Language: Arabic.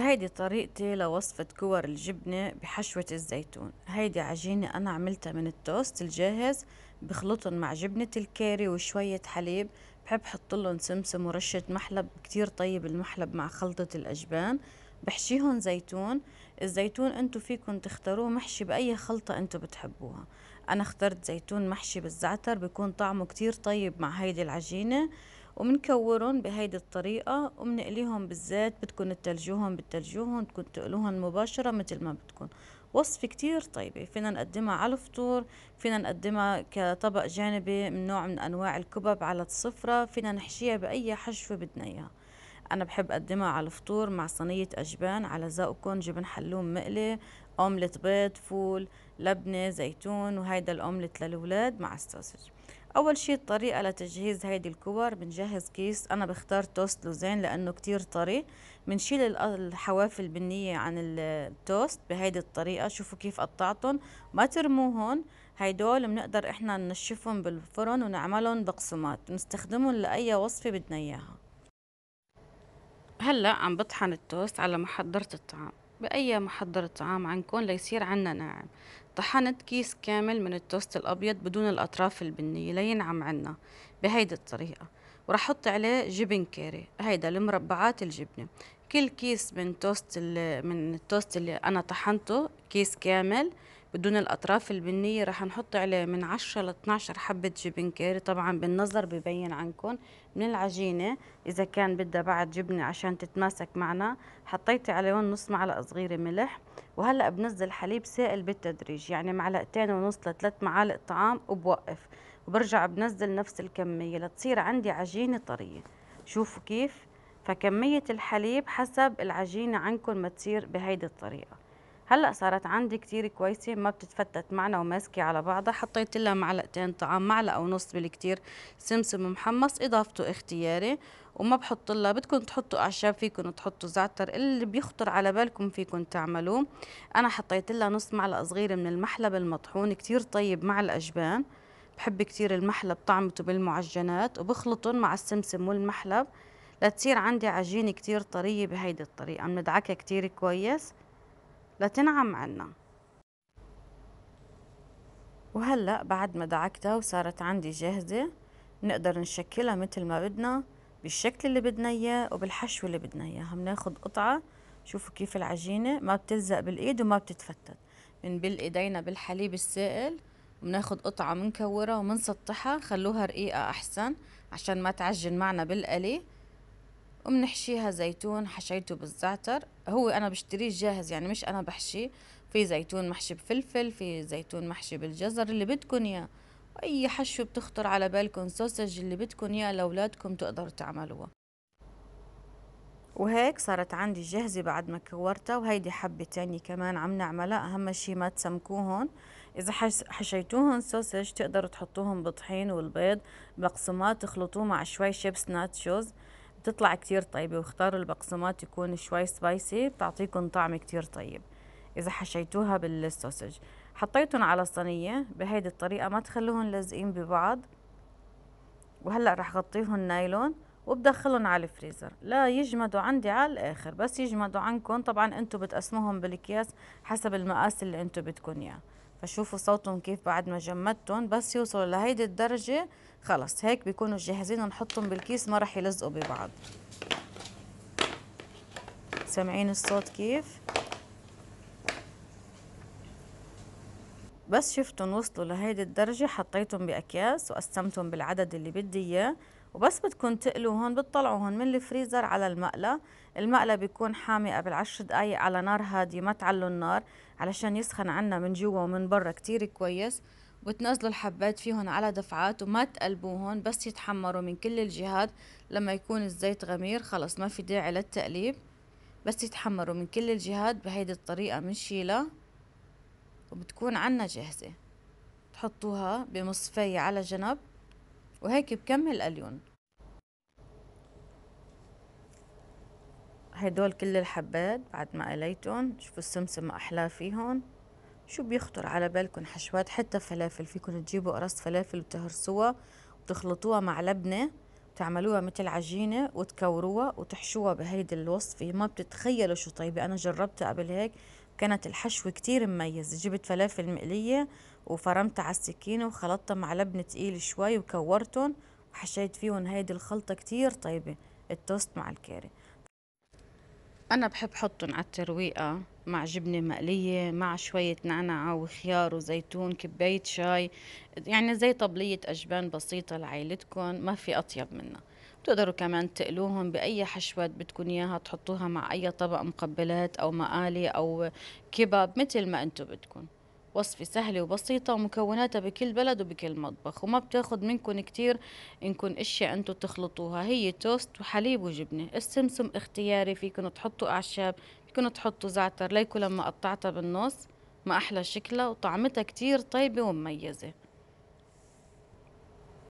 هيدي طريقتي لوصفة كور الجبنة بحشوة الزيتون هيدي عجينة أنا عملتها من التوست الجاهز بخلطهم مع جبنة الكيري وشوية حليب بحب حطلهم سمسم ورشة محلب كتير طيب المحلب مع خلطة الأجبان بحشيهم زيتون الزيتون انتو فيكن تختاروه محشي بأي خلطة انتو بتحبوها أنا اخترت زيتون محشي بالزعتر بيكون طعمه كتير طيب مع هيدي العجينة وبنكورهم بهيدي الطريقة وبنقليهم بالزيت بدكن تلجوهم بتلجوهم بدكن تقلوهم مباشرة مثل ما بدكن وصفة كتير طيبة فينا نقدمها على الفطور فينا نقدمها كطبق جانبي من نوع من أنواع الكبب على السفرة فينا نحشيها بأي حشوة بدنا إياها أنا بحب أقدمها على الفطور مع صينية أجبان على ذوقكم جبن حلوم مقلي أوملت بيض فول لبنة زيتون وهيدا الأوملت للولاد مع السوسج اول شيء الطريقه لتجهيز هيدي الكور بنجهز كيس انا بختار توست لوزين لانه كتير طري بنشيل الحواف البنيه عن التوست بهيدي الطريقه شوفوا كيف قطعتهم ما ترموهم هيدول بنقدر احنا ننشفهم بالفرن ونعملهم بقسمات بنستخدمهم لاي وصفه بدنا اياها هلا عم بطحن التوست على ما حضرت الطعام بأي محضر طعام عندكم ليصير عنا ناعم طحنت كيس كامل من التوست الأبيض بدون الأطراف البنية لينعم عنا بهيدي الطريقة ورح أحط عليه جبن كاري هيدا المربعات الجبنة كل كيس من توست من التوست اللي أنا طحنته كيس كامل بدون الاطراف البنيه رح نحط عليه من 10 ل 12 حبه جبن كيري طبعا بالنظر ببين عنكم من العجينه اذا كان بدها بعد جبنه عشان تتماسك معنا حطيت عليهم نص معلقه صغيره ملح وهلا بنزل حليب سائل بالتدريج يعني معلقتين ونص لثلاث معالق طعام وبوقف وبرجع بنزل نفس الكميه لتصير عندي عجينه طريه شوفوا كيف فكميه الحليب حسب العجينه عندكم ما تصير بهيدي الطريقه هلا صارت عندي كتير كويسه ما بتتفتت معنا وماسكه على بعضها حطيت لها معلقتين طعام معلقه ونص بالكتير سمسم محمص اضافته اختياري وما بحط لها بدكم تحطوا اعشاب فيكم تحطوا زعتر اللي بيخطر على بالكم فيكم تعملوه انا حطيت لها نص معلقه صغيره من المحلب المطحون كتير طيب مع الاجبان بحب كتير المحلب طعمته بالمعجنات وبخلطهم مع السمسم والمحلب لتصير عندي عجينة كتير طرية بهيدي الطريقة بندعكها كتير كويس لتنعم عنا وهلأ بعد ما دعكتها وصارت عندي جاهزة نقدر نشكلها مثل ما بدنا بالشكل اللي بدنا اياه وبالحشو اللي بدنا اياها بناخد قطعة شوفوا كيف العجينة ما بتلزق بالايد وما بتتفتت بنبل ايدينا بالحليب السائل وبناخذ قطعة منكورة ومنسطحها خلوها رقيقة احسن عشان ما تعجن معنا بالقلي وبنحشيها زيتون حشيته بالزعتر هو انا بشتريه جاهز يعني مش انا بحشي في زيتون محشي بفلفل في زيتون محشي بالجزر اللي بدكن اياه اي حشو بتخطر على بالكم سوسج اللي بدكن اياه لاولادكم تقدروا تعملوها وهيك صارت عندي جاهزة بعد ما كورتها وهيدي حبة تانية كمان عم نعملها أهم شي ما تسمكوهن إذا حشيتوهن سوسج تقدروا تحطوهم بطحين والبيض مقسومات تخلطوه مع شوي شيبس ناتشوز بتطلع كتير طيبة واختاروا البقسماط يكون شوي سبايسي بتعطيكم طعم كتير طيب إذا حشيتوها بالسوسج حطيتهم على الصينية بهيدي الطريقة ما تخلوهم لازقين ببعض وهلأ رح غطيهم نايلون وبدخلهم على الفريزر لا يجمدوا عندي على الآخر بس يجمدوا عنكم طبعا أنتوا بتقسموهم بالأكياس حسب المقاس اللي أنتوا بدكم إياه فشوفوا صوتهم كيف بعد ما جمدتهم بس يوصلوا لهيدي الدرجة خلص هيك بيكونوا جاهزين نحطهم بالكيس ما رح يلزقوا ببعض سامعين الصوت كيف بس شفتهم وصلوا لهيدي الدرجة حطيتهم بأكياس وقسمتهم بالعدد اللي بدي إياه وبس بدكم بتطلعوا هون من الفريزر على المقلة المقلة بيكون حامي قبل عشر دقايق على نار هادية ما تعلوا النار علشان يسخن عنا من جوا ومن برا كتير كويس وبتنزلوا الحبات فيهن على دفعات وما تقلبوهن بس يتحمروا من كل الجهات لما يكون الزيت غمير خلص ما في داعي للتقليب بس يتحمروا من كل الجهات بهيدي الطريقة بنشيلها وبتكون عنا جاهزة تحطوها بمصفية على جنب وهيك بكمل قليون هدول كل الحبات بعد ما قليتهم شوفوا السمسم احلى فيهم شو بيخطر على بالكم حشوات حتى فلافل فيكم تجيبوا قرص فلافل وتهرسوها وتخلطوها مع لبنه تعملوها مثل عجينه وتكوروها وتحشوها بهيدي الوصفه ما بتتخيلوا شو طيبه انا جربتها قبل هيك كانت الحشو كتير مميز جبت فلافل مقلية وفرمت على السكينة وخلطتها مع لبن تقيل شوي وكورتهم وحشيت فيهم هيدي الخلطة كتير طيبة التوست مع الكاري أنا بحب حطهم على الترويقة مع جبنة مقلية مع شوية نعناع وخيار وزيتون كباية شاي يعني زي طبلية أجبان بسيطة لعيلتكم ما في أطيب منها بتقدروا كمان تقلوهم بأي حشوات بدكم إياها تحطوها مع أي طبق مقبلات أو مقالي أو كباب مثل ما أنتم بدكم وصفة سهلة وبسيطة ومكوناتها بكل بلد وبكل مطبخ وما بتاخد منكم كتير انكم اشياء انتم تخلطوها هي توست وحليب وجبنة السمسم اختياري فيكم تحطوا أعشاب فيكم تحطوا زعتر ليكو لما قطعتها بالنص ما أحلى شكلها وطعمتها كتير طيبة ومميزة